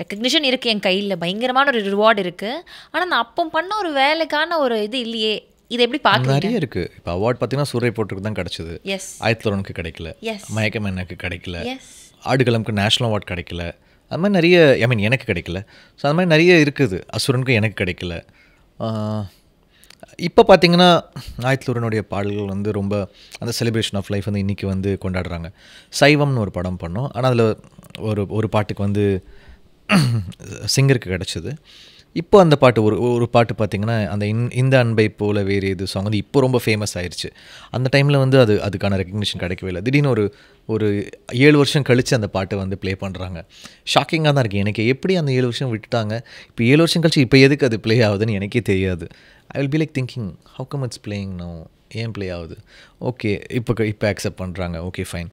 recognition இருக்குது என் கையில் பயங்கரமான ஒரு ரிவார்டு இருக்குது ஆனால் நான் அப்போ பண்ண ஒரு வேலைக்கான ஒரு இது இல்லையே இது எப்படி பார்க்க நிறைய இருக்கு இப்போ அவார்ட் பார்த்தீங்கன்னா சூரிய போட்டுக்கு தான் கிடைச்சது எஸ் ஆயிரத்தி கிடைக்கல மயக்கம் எனக்கு கிடைக்கல ஆடுகளம்க்கு நேஷனல் அவார்ட் கிடைக்கல அது மாதிரி நிறைய ஐ மீன் எனக்கு கிடைக்கல ஸோ அது மாதிரி நிறைய இருக்குது அசுரனுக்கும் எனக்கு கிடைக்கல இப்போ பார்த்தீங்கன்னா ஆயத்தூரனுடைய பாடல்கள் வந்து ரொம்ப அந்த செலிப்ரேஷன் ஆஃப் லைஃப் வந்து இன்றைக்கி வந்து கொண்டாடுறாங்க சைவம்னு ஒரு படம் பண்ணோம் ஆனால் அதில் ஒரு ஒரு பாட்டுக்கு வந்து சிங்கருக்கு கிடச்சிது இப்போ அந்த பாட்டு ஒரு ஒரு பாட்டு பார்த்திங்கன்னா அந்த இன் இந்த அன்பை போல வேறு எது சாங் வந்து இப்போ ரொம்ப ஃபேமஸ் ஆயிடுச்சு அந்த டைமில் வந்து அது அதுக்கான ரெக்கக்னிஷன் கிடைக்கவே இல்லை திடீர்னு ஒரு ஒரு ஏழு வருஷம் கழித்து அந்த பாட்டை வந்து ப்ளே பண்ணுறாங்க ஷாக்கிங்காக தான் இருக்குது எனக்கு எப்படி அந்த ஏழு வருஷம் விட்டுட்டாங்க இப்போ ஏழு வருஷம் கழிச்சு இப்போ எதுக்கு அது ப்ளே ஆகுதுன்னு எனக்கே தெரியாது I will be like thinking how come it's playing no ஏன் ப்ளே ஆகுது ஓகே இப்போ இப்போ அக்செப்ட் பண்ணுறாங்க ஓகே ஃபைன்